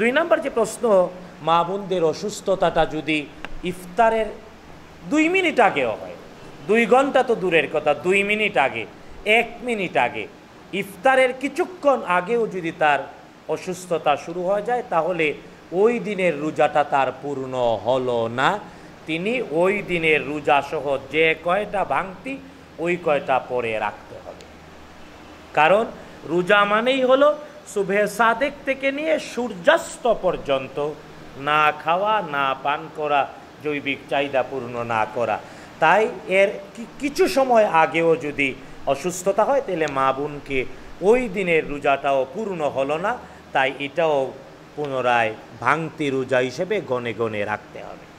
দুই নাম্বার যে প্রশ্ন মা বোনদের অসুস্থতাটা যদি ইফতারের দুই মিনিট আগেও হয় দুই ঘন্টা তো দূরের কথা দুই মিনিট আগে এক মিনিট আগে ইফতারের কিছুক্ষণ আগেও যদি তার অসুস্থতা শুরু হয়ে যায় তাহলে ওই দিনের রোজাটা তার পূর্ণ হলো না তিনি ওই দিনের রোজা সহ যে কয়টা ভাঙতি ওই কয়টা পরে রাখতে হবে কারণ রোজা মানেই হলো সুভে সাদেক থেকে নিয়ে সূর্যাস্ত পর্যন্ত না খাওয়া না পান করা জৈবিক চাহিদা পূর্ণ না করা তাই এর কিছু সময় আগেও যদি অসুস্থতা হয় তাহলে মা বোনকে ওই দিনের রোজাটাও পূর্ণ হলো না তাই এটাও পুনরায় ভাঙতি রোজা হিসেবে গনে গনে রাখতে হবে